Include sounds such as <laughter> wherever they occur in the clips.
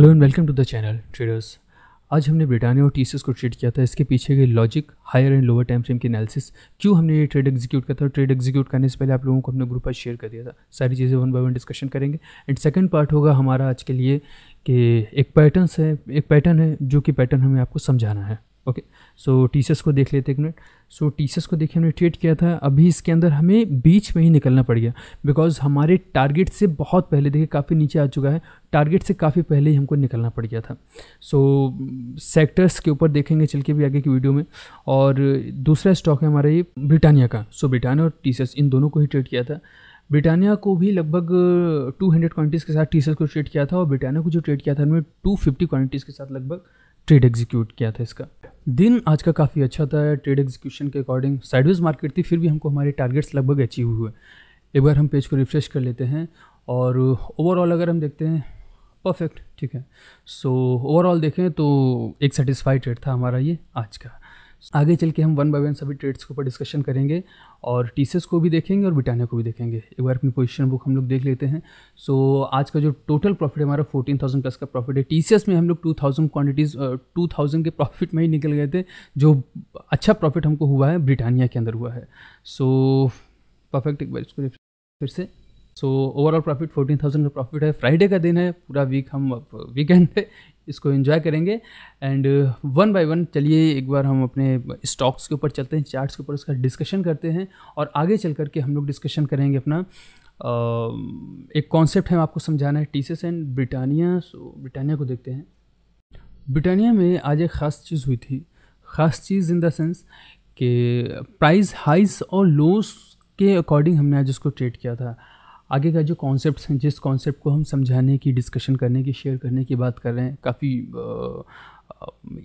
Hello and welcome to the channel traders आज हमने Britannia और टीसीएस को ट्रेड किया था इसके पीछे के logic higher and lower time frame की एनालिसिस क्यों हमने ये ट्रेड एग्जीक्यूट किया था और ट्रेड एग्जीक्यूट करने से पहले आप लोगों को अपने ग्रुप पर शेयर कर दिया था सारी चीज़ें वन बाय वन डिस्कशन करेंगे एंड सेकंड पार्ट होगा हमारा आज के लिए कि एक पैटर्न है एक पैटर्न है जो कि पैटर्न हमें आपको समझाना है ओके सो टी को देख लेते एक मिनट सो टीचर्स को देखिए हमने ट्रेड किया था अभी इसके अंदर हमें बीच में ही निकलना पड़ गया बिकॉज हमारे टारगेट से बहुत पहले देखिए काफ़ी नीचे आ चुका है टारगेट से काफ़ी पहले ही हमको निकलना पड़ गया था सो so, सेक्टर्स के ऊपर देखेंगे चल के भी आगे की वीडियो में और दूसरा स्टॉक है हमारा ये ब्रिटानिया का सो so, ब्रिटानिया और टी इन दोनों को ही ट्रेड किया था ब्रिटानिया को भी लगभग 200 हंड्रेड क्वान्टिटीज़ के साथ टी को ट्रेड किया था और ब्रिटानिया को जो ट्रेड किया था हमने 250 क्वान्टिटीज़ के साथ लगभग ट्रेड एग्जीक्यूट किया था इसका दिन आज का काफ़ी अच्छा था ट्रेड एग्जीक्यूशन के अकॉर्डिंग साइडवेज मार्केट थी फिर भी हमको हमारे टारगेट्स लगभग अचीव हुए एक बार हम पेज को रिफ्रेश कर लेते हैं और ओवरऑल अगर हम देखते हैं परफेक्ट ठीक है सो so, ओवरऑल देखें तो एक सेटिस्फाइड रेट था हमारा ये आज का आगे चल के हम वन बाय वन सभी ट्रेड्स के ऊपर डिस्कशन करेंगे और टी को भी देखेंगे और बिटानिया को भी देखेंगे एक बार अपनी पोजीशन बुक हम लोग देख लेते हैं सो so, आज का जो टोटल प्रॉफिट हमारा 14,000 प्लस का प्रॉफिट है टी में हम लोग 2,000 क्वांटिटीज़ 2,000 के प्रॉफिट में ही निकल गए थे जो अच्छा प्रॉफिट हमको हुआ है ब्रिटानिया के अंदर हुआ है सो परफेक्ट एक बार इसको फिर से so overall profit fourteen thousand का प्रॉफिट है फ्राइडे का दिन है पूरा वीक हम वीकेंड पे इसको एंजॉय करेंगे एंड वन बाय वन चलिए एक बार हम अपने स्टॉक्स के ऊपर चलते हैं चार्ट्स के ऊपर उसका डिस्कशन करते हैं और आगे चल करके हम लोग डिस्कशन करेंगे अपना Uh, एक कॉन्सेप्ट है आपको समझाना है T and Britannia so Britannia को देखते हैं ब्रिटानिया में आज एक ख़ास चीज़ हुई थी ख़ास चीज़ इन द सेंस कि प्राइस हाइज और लोस के अकॉर्डिंग हमने आज उसको ट्रेड किया था आगे का जो कॉन्सेप्ट हैं जिस कॉन्सेप्ट को हम समझाने की डिस्कशन करने की शेयर करने की बात कर रहे हैं काफ़ी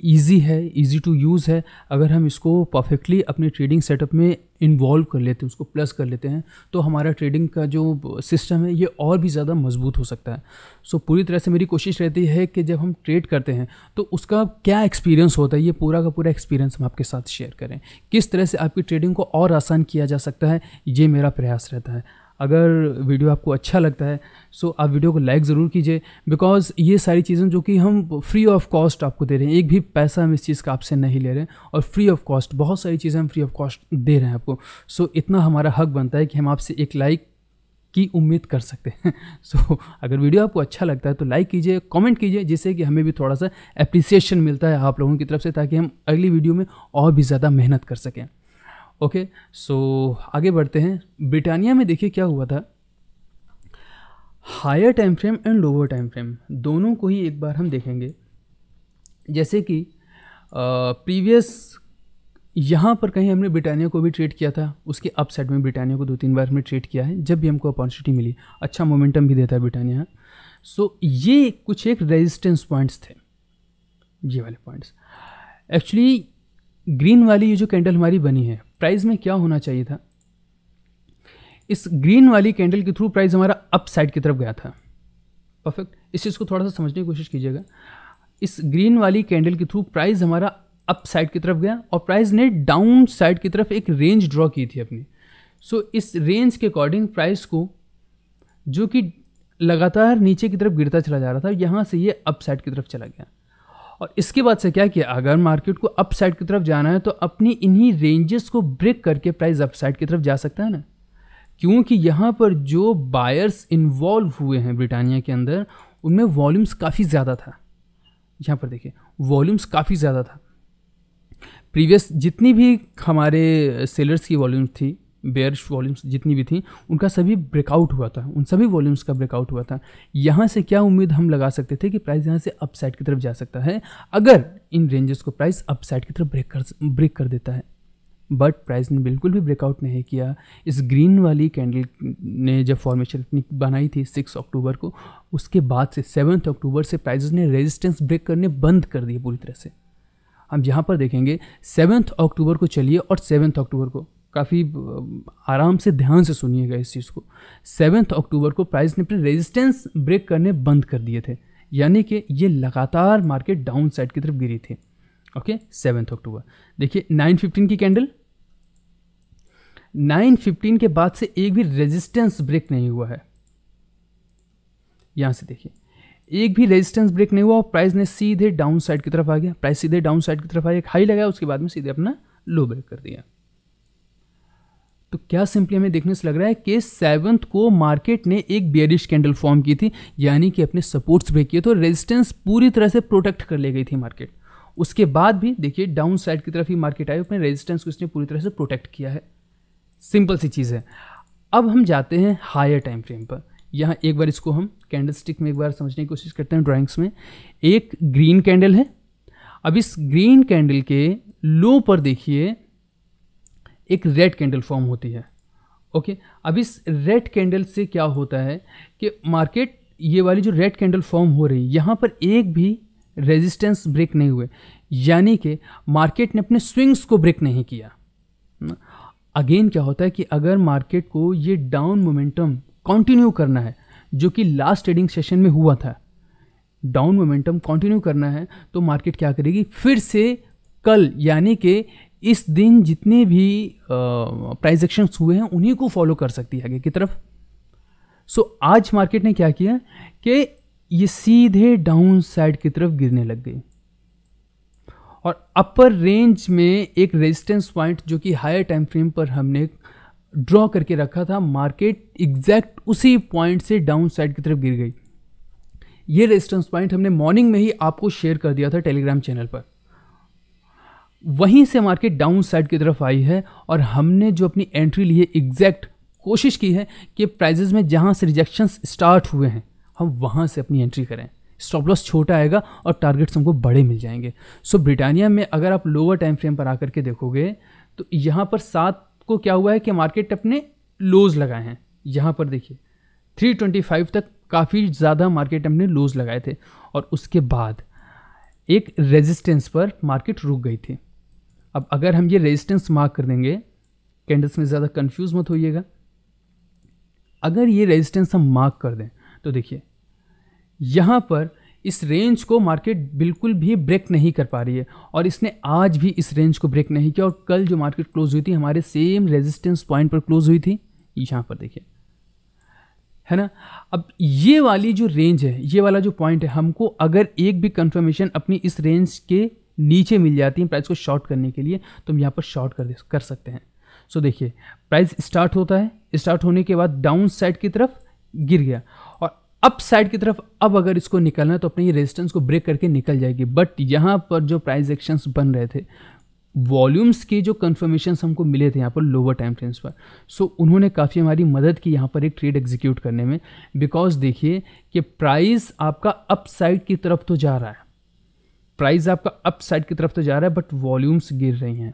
ईजी है ईजी टू यूज़ है अगर हम इसको परफेक्टली अपने ट्रेडिंग सेटअप में इन्वॉल्व कर लेते हैं उसको प्लस कर लेते हैं तो हमारा ट्रेडिंग का जो सिस्टम है ये और भी ज़्यादा मजबूत हो सकता है सो so, पूरी तरह से मेरी कोशिश रहती है कि जब हम ट्रेड करते हैं तो उसका क्या एक्सपीरियंस होता है ये पूरा का पूरा एक्सपीरियंस हम आपके साथ शेयर करें किस तरह से आपकी ट्रेडिंग को और आसान किया जा सकता है ये मेरा प्रयास रहता है अगर वीडियो आपको अच्छा लगता है सो आप वीडियो को लाइक ज़रूर कीजिए बिकॉज ये सारी चीज़ें जो कि हम फ्री ऑफ कॉस्ट आपको दे रहे हैं एक भी पैसा हम इस चीज़ का आपसे नहीं ले रहे हैं और फ्री ऑफ कॉस्ट बहुत सारी चीज़ें हम फ्री ऑफ कॉस्ट दे रहे हैं आपको सो so, इतना हमारा हक बनता है कि हम आपसे एक लाइक की उम्मीद कर सकते हैं सो <laughs> so, अगर वीडियो आपको अच्छा लगता है तो लाइक कीजिए कमेंट कीजिए जिससे कि हमें भी थोड़ा सा अप्रिसिएशन मिलता है आप लोगों की तरफ से ताकि हम अगली वीडियो में और भी ज़्यादा मेहनत कर सकें ओके सो आगे बढ़ते हैं ब्रिटानिया में देखिए क्या हुआ था higher time frame and lower time frame दोनों को ही एक बार हम देखेंगे जैसे कि प्रीवियस यहाँ पर कहीं हमने ब्रिटानिया को भी ट्रेड किया था उसके अप साइड में ब्रिटानिया को दो तीन बार हमने ट्रेड किया है जब भी हमको अपॉर्चुनिटी मिली अच्छा मोमेंटम भी देता है ब्रिटानिया सो so, ये कुछ एक रेजिस्टेंस पॉइंट्स थे ये वाले पॉइंट्स एक्चुअली ग्रीन वाली ये जो कैंडल हमारी बनी है प्राइस में क्या होना चाहिए था इस ग्रीन वाली कैंडल के थ्रू प्राइस हमारा अप साइड की तरफ गया था परफेक्ट इस चीज़ को थोड़ा सा समझने की कोशिश कीजिएगा इस ग्रीन वाली कैंडल के थ्रू प्राइस हमारा अप साइड की तरफ गया और प्राइस ने डाउन साइड की तरफ एक रेंज ड्रॉ की थी अपनी सो so, इस रेंज के अकॉर्डिंग प्राइस को जो कि लगातार नीचे की तरफ गिरता चला जा रहा था यहाँ से ये अप साइड की तरफ चला गया और इसके बाद से क्या किया अगर मार्केट को अप साइड की तरफ जाना है तो अपनी इन्हीं रेंजेस को ब्रेक करके प्राइस अप साइड की तरफ जा सकता है ना क्योंकि यहाँ पर जो बायर्स इन्वॉल्व हुए हैं ब्रिटानिया के अंदर उनमें वॉल्यूम्स काफ़ी ज़्यादा था यहाँ पर देखिए वॉल्यूम्स काफ़ी ज़्यादा था प्रीवियस जितनी भी हमारे सेलर्स की वॉल्यूम थी बेयरिश वॉल्यूम्स जितनी भी थी उनका सभी ब्रेकआउट हुआ था उन सभी वॉल्यूम्स का ब्रेकआउट हुआ था यहाँ से क्या उम्मीद हम लगा सकते थे कि प्राइस यहाँ से अपसाइड की तरफ जा सकता है अगर इन रेंजेस को प्राइस अपसाइड की तरफ ब्रेक कर ब्रेक कर देता है बट प्राइस ने बिल्कुल भी ब्रेकआउट नहीं किया इस ग्रीन वाली कैंडल ने जब फॉर्मेशन अपनी बनाई थी सिक्स अक्टूबर को उसके बाद से सेवन्थ अक्टूबर से प्राइजेस ने रेजिस्टेंस ब्रेक करने बंद कर दिए पूरी तरह से हम यहाँ पर देखेंगे सेवन्थ अक्टूबर को चलिए और सेवन्थ अक्टूबर को काफ़ी आराम से ध्यान से सुनिएगा इस चीज़ को सेवन्थ अक्टूबर को प्राइस ने अपने रेजिस्टेंस ब्रेक करने बंद कर दिए थे यानी कि ये लगातार मार्केट डाउन साइड की तरफ गिरी थी ओके सेवन्थ अक्टूबर देखिए नाइन फिफ्टीन की कैंडल नाइन फिफ्टीन के बाद से एक भी रेजिस्टेंस ब्रेक नहीं हुआ है यहाँ से देखिए एक भी रेजिस्टेंस ब्रेक नहीं हुआ और प्राइस ने सीधे डाउन साइड की तरफ आ गया प्राइस सीधे डाउन साइड की तरफ आया एक हाई लगाया उसके बाद में सीधे अपना लो ब्रेक कर दिया तो क्या सिंपली हमें देखने से लग रहा है कि सेवन्थ को मार्केट ने एक बियरिश कैंडल फॉर्म की थी यानी कि अपने सपोर्ट्स ब्रेक किए तो रेजिस्टेंस पूरी तरह से प्रोटेक्ट कर ले गई थी मार्केट उसके बाद भी देखिए डाउन साइड की तरफ ही मार्केट आई अपने रेजिस्टेंस को इसने पूरी तरह से प्रोटेक्ट किया है सिंपल सी चीज़ है अब हम जाते हैं हायर टाइम फ्रेम पर यहाँ एक बार इसको हम कैंडल स्टिक में एक बार समझने की कोशिश करते हैं ड्राइंग्स में एक ग्रीन कैंडल है अब इस ग्रीन कैंडल के लो पर देखिए एक रेड कैंडल फॉर्म होती है ओके अब इस रेड कैंडल से क्या होता है कि मार्केट ये वाली जो रेड कैंडल फॉर्म हो रही है यहाँ पर एक भी रेजिस्टेंस ब्रेक नहीं हुए यानी कि मार्केट ने अपने स्विंग्स को ब्रेक नहीं किया अगेन क्या होता है कि अगर मार्केट को ये डाउन मोमेंटम कंटिन्यू करना है जो कि लास्ट ट्रेडिंग सेशन में हुआ था डाउन मोमेंटम कंटिन्यू करना है तो मार्केट क्या करेगी फिर से कल यानी कि इस दिन जितने भी प्राइस एक्शंस हुए हैं उन्हीं को फॉलो कर सकती है आगे की तरफ सो so, आज मार्केट ने क्या किया कि ये सीधे डाउन साइड की तरफ गिरने लग गई और अपर रेंज में एक रेजिस्टेंस पॉइंट जो कि हायर टाइम फ्रेम पर हमने ड्रॉ करके रखा था मार्केट एग्जैक्ट उसी पॉइंट से डाउन साइड की तरफ गिर गई ये रेजिस्टेंस पॉइंट हमने मॉर्निंग में ही आपको शेयर कर दिया था टेलीग्राम चैनल पर वहीं से मार्केट डाउन साइड की तरफ आई है और हमने जो अपनी एंट्री ली है एग्जैक्ट कोशिश की है कि प्राइजेज में जहाँ से रिजेक्शन स्टार्ट हुए हैं हम वहाँ से अपनी एंट्री करें स्टॉप लॉस छोटा आएगा और टारगेट्स हमको बड़े मिल जाएंगे सो ब्रिटानिया में अगर आप लोअर टाइम फ्रेम पर आकर के देखोगे तो यहाँ पर सात को क्या हुआ है कि मार्केट अपने लोज लगाए हैं यहाँ पर देखिए 325 तक काफ़ी ज़्यादा मार्केट हमने लोज लगाए थे और उसके बाद एक रेजिस्टेंस पर मार्केट रुक गई थी अब अगर हम ये रेजिस्टेंस मार्क कर देंगे कैंडल्स में ज़्यादा कंफ्यूज मत होइएगा अगर ये रेजिस्टेंस हम मार्क कर दें तो देखिए यहाँ पर इस रेंज को मार्केट बिल्कुल भी ब्रेक नहीं कर पा रही है और इसने आज भी इस रेंज को ब्रेक नहीं किया और कल जो मार्केट क्लोज हुई थी हमारे सेम रेजिस्टेंस पॉइंट पर क्लोज हुई थी यहाँ पर देखिए है ना अब ये वाली जो रेंज है ये वाला जो पॉइंट है हमको अगर एक भी कंफर्मेशन अपनी इस रेंज के नीचे मिल जाती हैं प्राइस को शॉर्ट करने के लिए तो हम यहाँ पर शॉर्ट कर कर सकते हैं सो देखिए प्राइस स्टार्ट होता है स्टार्ट होने के बाद डाउन साइड की तरफ गिर गया और अप साइड की तरफ अब अगर इसको निकलना है तो अपने ये रेजिस्टेंस को ब्रेक करके निकल जाएगी बट यहाँ पर जो प्राइस एक्शंस बन रहे थे वॉल्यूम्स के जो कन्फर्मेशन हमको मिले थे यहाँ पर लोअर टाइम फ्रेम्स पर सो so, उन्होंने काफ़ी हमारी मदद की यहाँ पर एक ट्रेड एग्जीक्यूट करने में बिकॉज देखिए कि प्राइस आपका अप साइड की तरफ तो जा रहा है प्राइस आपका अप साइड की तरफ तो जा रहा है बट वॉल्यूम्स गिर रही हैं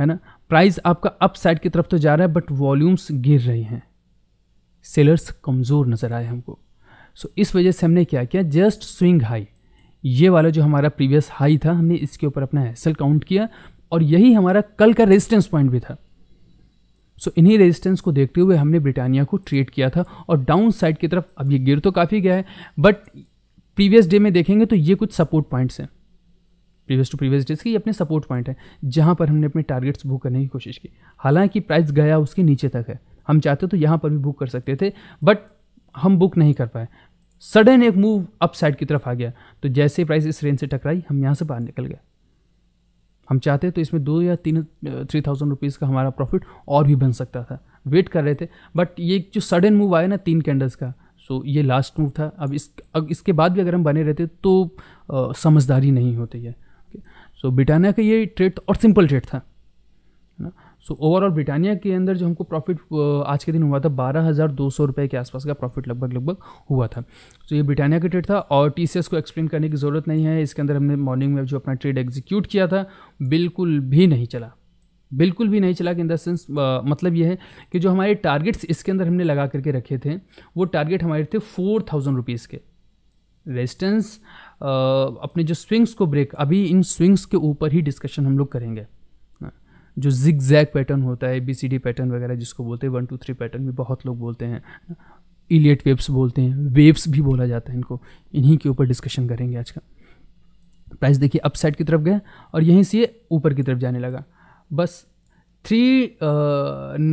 है ना प्राइस आपका अप साइड की तरफ तो जा रहा है बट वॉल्यूम्स गिर रहे हैं सेलर्स कमज़ोर नज़र आए हमको सो so, इस वजह से हमने क्या किया जस्ट स्विंग हाई ये वाला जो हमारा प्रीवियस हाई था हमने इसके ऊपर अपना एसल काउंट किया और यही हमारा कल का रेजिस्टेंस पॉइंट भी था सो so, इन्हीं रेजिस्टेंस को देखते हुए हमने ब्रिटानिया को ट्रेड किया था और डाउन साइड की तरफ अब ये गिर तो काफ़ी गया है बट प्रीवियस डे में देखेंगे तो ये कुछ सपोर्ट पॉइंट्स हैं प्रीवियस टू प्रीवियस डेज के ये अपने सपोर्ट पॉइंट हैं जहाँ पर हमने अपने टारगेट्स बुक करने की कोशिश की हालांकि प्राइस गया उसके नीचे तक है हम चाहते तो यहाँ पर भी बुक कर सकते थे बट हम बुक नहीं कर पाए सडन एक मूव अप साइड की तरफ आ गया तो जैसे प्राइस इस रेंज से टकराई हम यहाँ से बाहर निकल गए हम चाहते तो इसमें दो या तीन थ्री थाउजेंड रुपीज़ का हमारा प्रॉफिट और भी बन सकता था वेट कर रहे थे बट ये जो सडन मूव आया ना तीन कैंडल्स का सो so, ये लास्ट मूव था अब इस अब इसके बाद भी अगर हम बने रहते तो आ, समझदारी नहीं होती है सो so, ब्रिटानिया का ये ट्रेड और सिंपल ट्रेड था ना सो ओवरऑल ब्रिटानिया के अंदर जो हमको प्रॉफिट आज के दिन हुआ था बारह हज़ार दो सौ रुपये के आसपास का प्रॉफिट लगभग लगभग हुआ था सो so, ये ब्रिटानिया का ट्रेड था और टी सी एस को एक्सप्लेन करने की ज़रूरत नहीं है इसके अंदर हमने मॉर्निंग में जो अपना ट्रेड एग्जीक्यूट किया था बिल्कुल भी नहीं चला बिल्कुल भी नहीं चला कि इन द सेंस मतलब ये है कि जो हमारे टारगेट्स इसके अंदर हमने लगा करके रखे थे वो टारगेट हमारे थे फोर थाउजेंड रुपीज़ के रेजिस्टेंस अपने जो स्विंग्स को ब्रेक अभी इन स्विंग्स के ऊपर ही डिस्कशन हम लोग करेंगे हाँ, जो जिग जैग पैटर्न होता है बी सी डी पैटर्न वगैरह जिसको बोलते हैं वन टू थ्री पैटर्न भी बहुत लोग बोलते हैं इलियट वेव्स बोलते हैं वेव्स भी बोला जाता है इनको इन्हीं के ऊपर डिस्कशन करेंगे आज का प्राइस देखिए अपसाइड की तरफ गए और यहीं से ऊपर की तरफ जाने लगा बस थ्री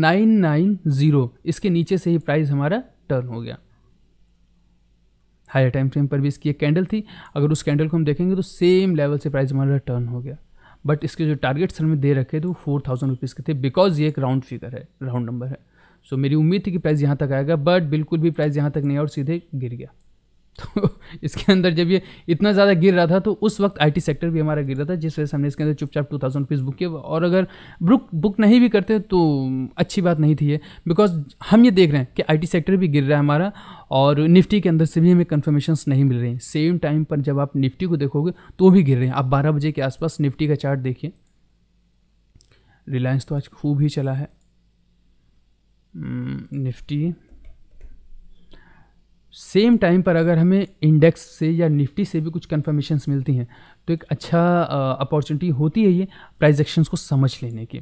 नाइन नाइन ज़ीरो इसके नीचे से ही प्राइस हमारा टर्न हो गया हायर टाइम फ्रेम पर भी इसकी एक कैंडल थी अगर उस कैंडल को हम देखेंगे तो सेम लेवल से प्राइस हमारा टर्न हो गया बट इसके जो टारगेट्स हमें दे रखे थे वो फोर थाउजेंड रुपीज़ के थे बिकॉज ये एक राउंड फिगर है राउंड नंबर है सो so, मेरी उम्मीद थी कि प्राइस यहाँ तक आएगा बट बिल्कुल भी प्राइस यहाँ तक नहीं आया और सीधे गिर गया <laughs> तो इसके अंदर जब ये इतना ज़्यादा गिर रहा था तो उस वक्त आईटी सेक्टर भी हमारा गिर रहा था जिस वजह से हमने इसके अंदर चुपचाप टू थाउजेंड रुपीज़ बुक किया और अगर बुक बुक नहीं भी करते तो अच्छी बात नहीं थी ये बिकॉज हम ये देख रहे हैं कि आईटी सेक्टर भी गिर रहा है हमारा और निफ्टी के अंदर से भी हमें कन्फर्मेशन नहीं मिल रही सेम टाइम पर जब आप निफ्टी को देखोगे तो भी गिर रहे हैं आप बारह बजे के आसपास निफ्टी का चार्ट देखिए रिलायंस तो आज खूब ही चला है hmm, निफ्टी सेम टाइम पर अगर हमें इंडेक्स से या निफ्टी से भी कुछ कन्फर्मेशन मिलती हैं तो एक अच्छा अपॉर्चुनिटी होती है ये प्राइस एक्शंस को समझ लेने की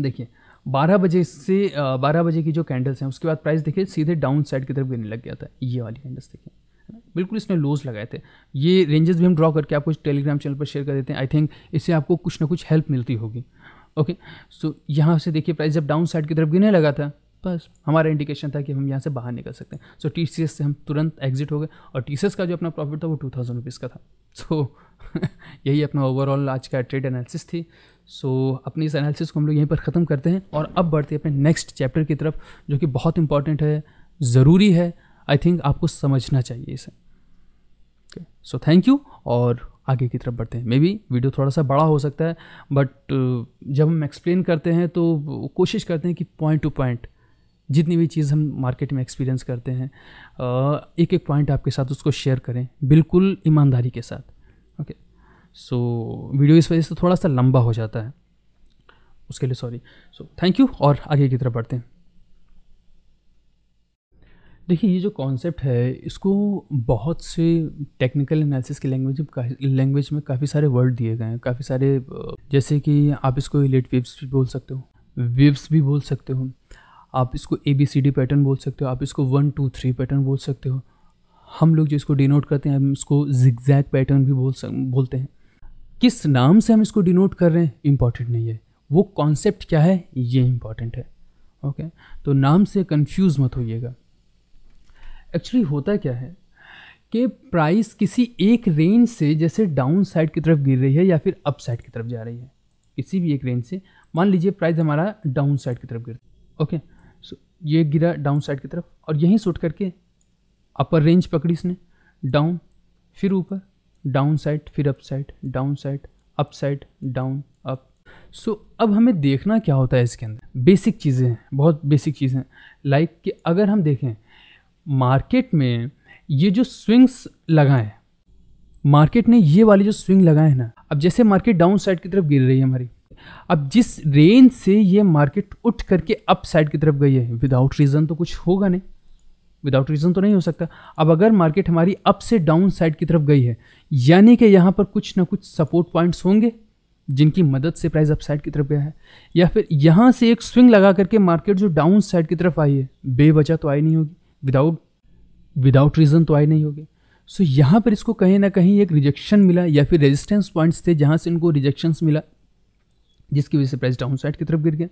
देखिए 12 बजे से 12 बजे की जो कैंडल्स हैं उसके बाद प्राइस देखिए सीधे डाउन साइड की तरफ गिरने लग गया था ये वाली कैंडल्स देखिए बिल्कुल इसने लोज लगाए थे ये रेंजेस भी हम ड्रॉ करके आपको टेलीग्राम चैनल पर शेयर कर देते हैं आई थिंक इससे आपको कुछ ना कुछ हेल्प मिलती होगी ओके सो यहाँ से देखिए प्राइस जब डाउन साइड की तरफ गिरने लगा था बस हमारा इंडिकेशन था कि हम यहाँ से बाहर निकल सकते हैं सो टी सी एस से हम तुरंत एग्जिट हो गए और टी सी एस का जो अपना प्रॉफिट था वो टू थाउजेंड रुपीज़ का था सो so, <laughs> यही अपना ओवरऑल आज का ट्रेड एनालिसिस थी सो so, अपनी इस एनालिसिस को हम लोग यहीं पर ख़त्म करते हैं और अब बढ़ते हैं अपने नेक्स्ट चैप्टर की तरफ जो कि बहुत इंपॉर्टेंट है ज़रूरी है आई थिंक आपको समझना चाहिए इसे सो थैंक यू और आगे की तरफ बढ़ते हैं मे बी वीडियो थोड़ा सा बड़ा हो सकता है बट जब हम एक्सप्लेन करते हैं तो कोशिश करते हैं कि पॉइंट टू पॉइंट जितनी भी चीज़ हम मार्केट में एक्सपीरियंस करते हैं एक एक पॉइंट आपके साथ उसको शेयर करें बिल्कुल ईमानदारी के साथ ओके सो वीडियो इस वजह से थोड़ा सा लंबा हो जाता है उसके लिए सॉरी सो थैंक यू और आगे की तरफ बढ़ते हैं देखिए ये जो कॉन्सेप्ट है इसको बहुत से टेक्निकल एनालिसिस की लैंग्वेज लैंग्वेज में काफ़ी सारे वर्ड दिए गए हैं काफ़ी सारे जैसे कि आप इसको इलेट वेव्स भी बोल सकते हो वेव्स भी बोल सकते हो आप इसको A B C D pattern बोल सकते हो आप इसको वन टू थ्री पैटर्न बोल सकते हो हम लोग जो इसको डिनोट करते हैं हम इसको जिक्जैक पैटर्न भी बोल सक बोलते हैं किस नाम से हम इसको डिनोट कर रहे हैं इम्पॉर्टेंट नहीं है वो कॉन्सेप्ट क्या है ये इम्पॉर्टेंट है ओके okay? तो नाम से कंफ्यूज मत होइएगा एक्चुअली होता क्या है कि प्राइस किसी एक रेंज से जैसे डाउन साइड की तरफ गिर रही है या फिर अप साइड की तरफ जा रही है किसी भी एक रेंज से मान लीजिए प्राइस हमारा डाउन साइड की तरफ गिर ओके okay? ये गिरा डाउन साइड की तरफ और यहीं शूट करके अपर रेंज पकड़ी इसने डाउन फिर ऊपर डाउन साइड फिर upside downside upside down up so अब हमें देखना क्या होता है इसके अंदर बेसिक चीज़ें हैं बहुत बेसिक चीज़ें हैं लाइक कि अगर हम देखें मार्केट में ये जो स्विंग्स लगाए मार्केट ने ये वाली जो स्विंग लगाए हैं ना अब जैसे मार्केट डाउन साइड की तरफ गिर रही है हमारी अब जिस रेंज से ये मार्केट उठ करके अप साइड की तरफ गई है विदाउट रीज़न तो कुछ होगा नहीं विदाउट रीज़न तो नहीं हो सकता अब अगर मार्केट हमारी अप से डाउन साइड की तरफ गई है यानी कि यहाँ पर कुछ ना कुछ सपोर्ट पॉइंट्स होंगे जिनकी मदद से प्राइस अप साइड की तरफ गया है या फिर यहाँ से एक स्विंग लगा करके मार्केट जो डाउन साइड की तरफ आई है बेवजह तो आई नहीं होगी विदाउट विदाउट रीज़न तो आई नहीं होगी सो so, यहाँ पर इसको कहीं ना कहीं एक रिजेक्शन मिला या फिर रेजिस्टेंस पॉइंट्स थे जहाँ से इनको रिजेक्शंस मिला जिसकी वजह से प्राइस डाउन साइड की तरफ गिर गया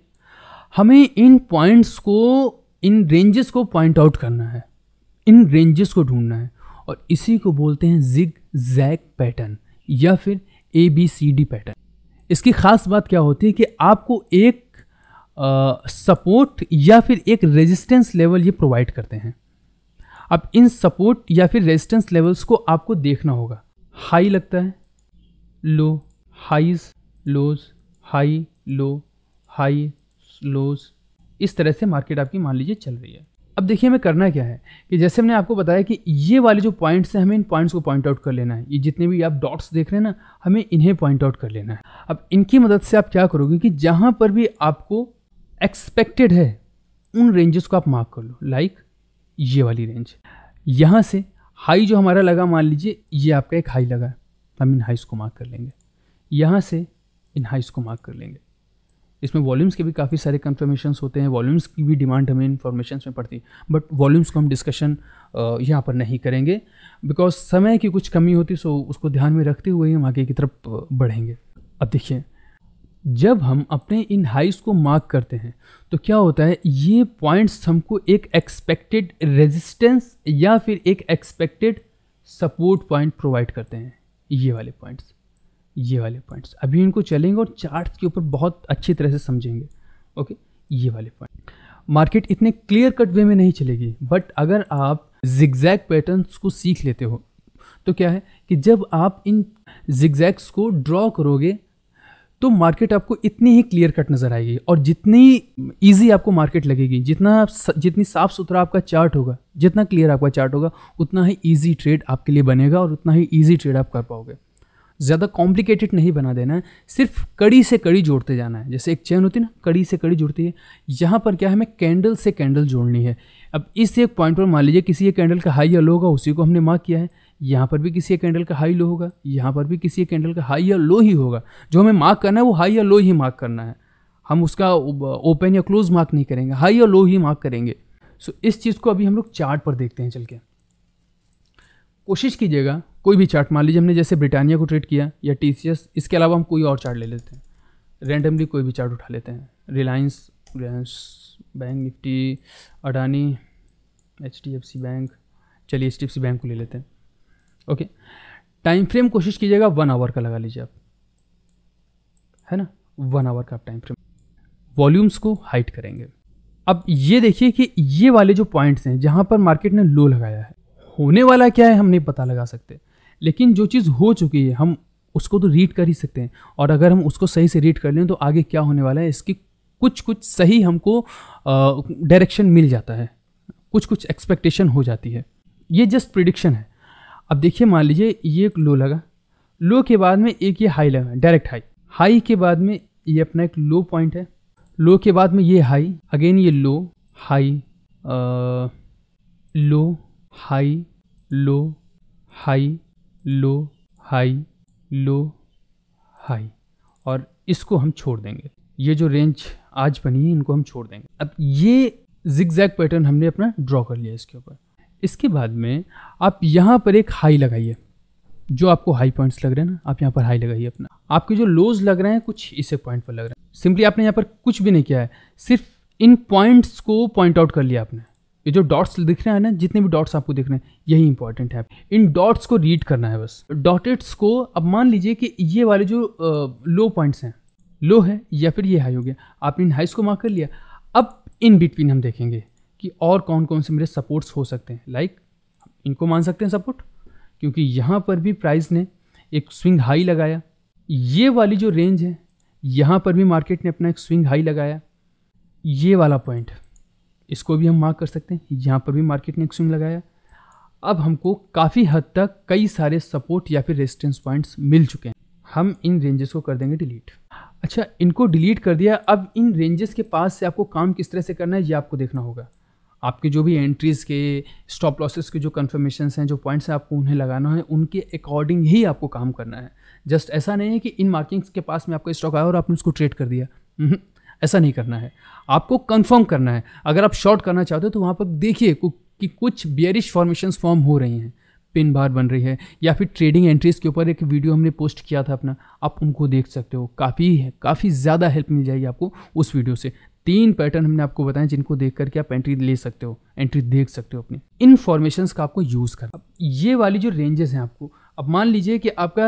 हमें इन पॉइंट्स को इन रेंजेस को पॉइंट आउट करना है इन रेंजेस को ढूंढना है और इसी को बोलते हैं जिग जैक पैटर्न या फिर A B C D pattern इसकी ख़ास बात क्या होती है कि आपको एक सपोर्ट या फिर एक रेजिस्टेंस लेवल ये प्रोवाइड करते हैं अब इन सपोर्ट या फिर रेजिस्टेंस लेवल्स को आपको देखना होगा हाई लगता है low highs lows high low high lows इस तरह से मार्केट आपकी मान लीजिए चल रही है अब देखिए हमें करना क्या है कि जैसे हमने आपको बताया कि ये वाले जो पॉइंट्स हैं हमें इन पॉइंट्स को पॉइंट आउट कर लेना है ये जितने भी आप डॉट्स देख रहे हैं ना हमें इन्हें पॉइंट आउट कर लेना है अब इनकी मदद से आप क्या करोगे कि जहाँ पर भी आपको एक्सपेक्टेड है उन रेंजेस को आप मार्क कर लो लाइक ये वाली रेंज यहाँ से हाई जो हमारा लगा मान लीजिए ये आपका एक हाई लगा हम इन हाइस को मार्क कर लेंगे यहाँ से इन हाइस को मार्क कर लेंगे इसमें वॉल्यूम्स के भी काफ़ी सारे कन्फर्मेशन होते हैं वॉल्यूम्स की भी डिमांड हमें इन्फॉर्मेशन में पड़ती है बट वॉल्यूम्स को हम डिस्कशन यहाँ पर नहीं करेंगे बिकॉज समय की कुछ कमी होती सो उसको ध्यान में रखते हुए हम आगे की तरफ बढ़ेंगे अब देखिए जब हम अपने इन हाइस को मार्क करते हैं तो क्या होता है ये पॉइंट्स हमको एक एक्सपेक्टेड रेजिस्टेंस या फिर एक एक्सपेक्टेड सपोर्ट पॉइंट प्रोवाइड करते हैं ये वाले पॉइंट्स ये वाले पॉइंट्स अभी इनको चलेंगे और चार्ट्स के ऊपर बहुत अच्छी तरह से समझेंगे ओके ये वाले पॉइंट मार्केट इतने क्लियर कट वे में नहीं चलेगी बट अगर आप जिग्जैग पैटर्न्स को सीख लेते हो तो क्या है कि जब आप इन जिग्जैग्स को ड्रॉ करोगे तो मार्केट आपको इतनी ही क्लियर कट नज़र आएगी और जितनी ईजी आपको मार्केट लगेगी जितना जितनी साफ़ सुथरा आपका चार्ट होगा जितना क्लियर आपका चार्ट होगा उतना ही ईजी ट्रेड आपके लिए बनेगा और उतना ही ईजी ट्रेड आप कर पाओगे ज़्यादा कॉम्प्लिकेटेड नहीं बना देना है सिर्फ कड़ी से कड़ी जोड़ते जाना है जैसे एक चैन होती है ना कड़ी से कड़ी जुड़ती है यहाँ पर क्या है हमें कैंडल से कैंडल जोड़नी है अब इस एक पॉइंट पर मान लीजिए किसी एक कैंडल का हाई या लो होगा उसी को हमने मार्क किया है यहाँ पर भी किसी एक कैंडल का हाई लो होगा यहाँ पर भी किसी एक कैंडल का हाई या लो ही होगा जो हमें मार्क करना है वो हाई या लो ही मार्क करना है हम उसका ओपन या क्लोज मार्क नहीं करेंगे हाई या लो ही मार्क करेंगे सो इस चीज़ को अभी हम लोग चार्ट पर देखते हैं चल के कोशिश कीजिएगा कोई भी चार्ट मान लीजिए हमने जैसे ब्रिटानिया को ट्रेड किया या टी इसके अलावा हम कोई और चार्ट ले लेते हैं रेंडमली कोई भी चार्ट उठा लेते हैं Reliance Reliance bank Nifty Adani H D F C bank चलिए H D F C bank को ले लेते हैं ओके टाइम फ्रेम कोशिश कीजिएगा वन आवर का लगा लीजिए आप है ना वन आवर का आप टाइम फ्रेम वॉल्यूम्स को हाइट करेंगे अब ये देखिए कि ये वाले जो पॉइंट्स हैं जहाँ पर मार्केट ने लो लगाया है होने वाला क्या है हम नहीं पता लगा सकते लेकिन जो चीज़ हो चुकी है हम उसको तो रीड कर ही सकते हैं और अगर हम उसको सही से रीड कर लें तो आगे क्या होने वाला है इसकी कुछ कुछ सही हमको डायरेक्शन मिल जाता है कुछ कुछ एक्सपेक्टेशन हो जाती है ये जस्ट प्रिडिक्शन है अब देखिए मान लीजिए ये एक लो लगा लो के बाद में एक ये हाई लगा डायरेक्ट हाई हाई के बाद में ये अपना एक लो पॉइंट है लो के बाद में ये हाई अगेन ये लो हाई आ, low high low high low high low high और इसको हम छोड़ देंगे ये जो रेंज आज बनी है इनको हम छोड़ देंगे अब ये जिग पैटर्न हमने अपना ड्रॉ कर लिया इसके ऊपर इसके बाद में आप यहाँ पर एक हाई लगाइए जो आपको हाई पॉइंट्स लग रहे हैं ना आप यहाँ पर हाई लगाइए अपना आपके जो लोज लग रहे हैं कुछ इसे पॉइंट पर लग रहे हैं सिंपली आपने यहाँ पर कुछ भी नहीं किया है सिर्फ इन पॉइंट्स को पॉइंट आउट कर लिया आपने ये जो डॉट्स दिख रहे हैं ना जितने भी डॉट्स आपको दिख रहे हैं यही इंपॉर्टेंट है इन डॉट्स को रीड करना है बस डॉटेट्स को अब मान लीजिए कि ये वाले जो लो पॉइंट्स हैं लो है या फिर ये हाई हो गया आपने इन हाइस को मार्क कर लिया अब इन बिटवीन हम देखेंगे कि और कौन कौन से मेरे सपोर्ट्स हो सकते हैं लाइक like, इनको मान सकते हैं सपोर्ट क्योंकि यहाँ पर भी प्राइस ने एक स्विंग हाई लगाया ये वाली जो रेंज है यहाँ पर भी मार्केट ने अपना एक स्विंग हाई लगाया ये वाला पॉइंट इसको भी हम मार्क कर सकते हैं यहाँ पर भी मार्केट ने एक स्विंग लगाया अब हमको काफ़ी हद तक कई सारे सपोर्ट या फिर रेजिस्टेंस पॉइंट्स मिल चुके हैं हम इन रेंजेस को कर देंगे डिलीट अच्छा इनको डिलीट कर दिया अब इन रेंजेस के पास से आपको काम किस तरह से करना है ये आपको देखना होगा आपके जो भी एंट्रीज़ के स्टॉप लॉसेस के जो कन्फर्मेशन हैं जो पॉइंट्स हैं आपको उन्हें लगाना है उनके अकॉर्डिंग ही आपको काम करना है जस्ट ऐसा नहीं है कि इन मार्किंग्स के पास में आपका स्टॉक आया और आपने उसको ट्रेड कर दिया हम्म, ऐसा नहीं करना है आपको कंफर्म करना है अगर आप शॉर्ट करना चाहते हो तो वहाँ पर देखिए कि कुछ बियरिश फॉर्मेशंस फॉर्म हो रही हैं पिन बार बन रही है या फिर ट्रेडिंग एंट्रीज के ऊपर एक वीडियो हमने पोस्ट किया था अपना आप उनको देख सकते हो काफ़ी है काफ़ी ज़्यादा हेल्प मिल जाएगी आपको उस वीडियो से तीन पैटर्न हमने आपको बताए जिनको देख करके आप एंट्री ले सकते हो एंट्री देख सकते हो अपनी इन फॉर्मेशन का आपको यूज़ करना ये वाली जो रेंजेस हैं आपको अब मान लीजिए कि आपका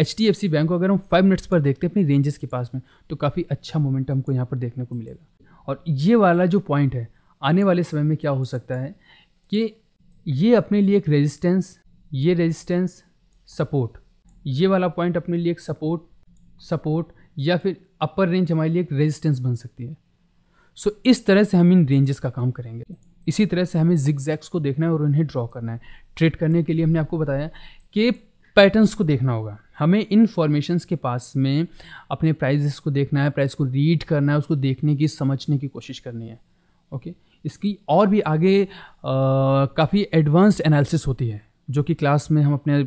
H D F C bank को अगर हम फाइव मिनट्स पर देखते हैं अपनी रेंजेस के पास में तो काफ़ी अच्छा मोमेंट हमको यहाँ पर देखने को मिलेगा और ये वाला जो पॉइंट है आने वाले समय में क्या हो सकता है कि ये अपने लिए एक रेजिस्टेंस ये रेजिस्टेंस सपोर्ट ये वाला पॉइंट अपने लिए एक सपोर्ट सपोर्ट या फिर अपर रेंज हमारे लिए एक रेजिस्टेंस बन सकती है सो so, इस तरह से हम इन रेंजेस का काम करेंगे इसी तरह से हमें जिग को देखना है और उन्हें ड्रॉ करना है ट्रेड करने के लिए हमने आपको बताया के पैटर्न्स को देखना होगा हमें इन फॉर्मेशंस के पास में अपने प्राइजेस को देखना है प्राइस को रीड करना है उसको देखने की समझने की कोशिश करनी है ओके इसकी और भी आगे काफ़ी एडवांस्ड एनालिसिस होती है जो कि क्लास में हम अपने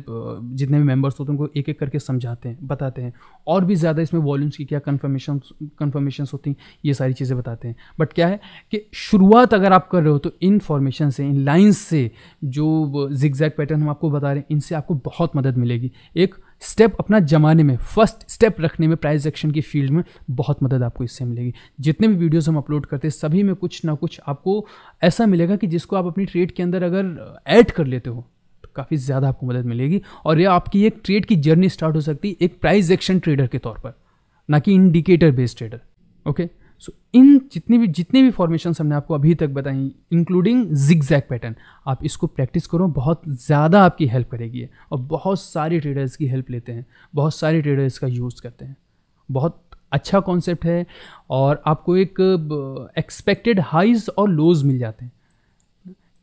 जितने भी मेंबर्स होते हैं उनको एक एक करके समझाते हैं बताते हैं और भी ज़्यादा इसमें वॉल्यूम्स की क्या कन्फर्मेशन कन्फर्मेशन होती हैं ये सारी चीज़ें बताते हैं बट क्या है कि शुरुआत अगर आप कर रहे हो तो इन फॉर्मेशन से इन लाइन्स से जो जिग्जैग पैटर्न हम आपको बता रहे हैं इनसे आपको बहुत मदद मिलेगी एक स्टेप अपना जमाने में फर्स्ट स्टेप रखने में प्राइज एक्शन की फील्ड में बहुत मदद आपको इससे मिलेगी जितने भी वीडियोस हम अपलोड करते हैं सभी में कुछ ना कुछ आपको ऐसा मिलेगा कि जिसको आप अपनी ट्रेड के अंदर अगर ऐड कर लेते हो काफ़ी ज़्यादा आपको मदद मिलेगी और ये आपकी एक ट्रेड की जर्नी स्टार्ट हो सकती है एक प्राइज एक्शन ट्रेडर के तौर पर ना कि indicator based trader okay so इन जितनी भी जितने भी फॉर्मेशन हमने आपको अभी तक बताई इंक्लूडिंग जिग जैक पैटर्न आप इसको प्रैक्टिस करो बहुत ज़्यादा आपकी हेल्प करेगी और बहुत सारे ट्रेडर्स की हेल्प लेते हैं बहुत सारे ट्रेडर्स का यूज़ करते हैं बहुत अच्छा कॉन्सेप्ट है और आपको एक एक्सपेक्टेड uh, हाइज और लोज मिल जाते हैं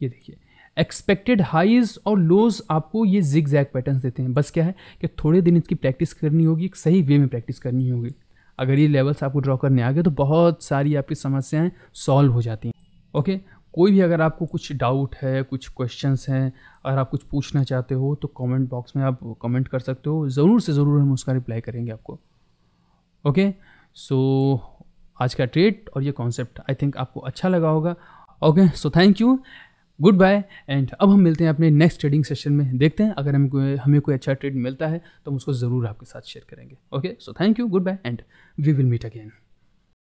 ये देखिए एक्सपेक्टेड हाइज और लोज आपको ये जिग जैग पैटर्न देते हैं बस क्या है कि थोड़े दिन इसकी प्रैक्टिस करनी होगी एक सही वे में प्रैक्टिस करनी होगी अगर ये लेवल्स आपको ड्रॉ करने आ गए तो बहुत सारी आपकी समस्याएं सॉल्व हो जाती हैं ओके कोई भी अगर आपको कुछ डाउट है कुछ क्वेश्चंस हैं अगर आप कुछ पूछना चाहते हो तो कमेंट बॉक्स में आप कमेंट कर सकते हो ज़रूर से ज़रूर हम उसका रिप्लाई करेंगे आपको ओके सो so, आज का ट्रेड और ये कॉन्सेप्ट आई थिंक आपको अच्छा लगा होगा okay so thank you goodbye and अब हम मिलते हैं अपने नेक्स्ट ट्रेडिंग सेशन में देखते हैं अगर हम हमें कोई अच्छा ट्रेड मिलता है तो हम उसको ज़रूर आपके साथ शेयर करेंगे okay so thank you goodbye and we will meet again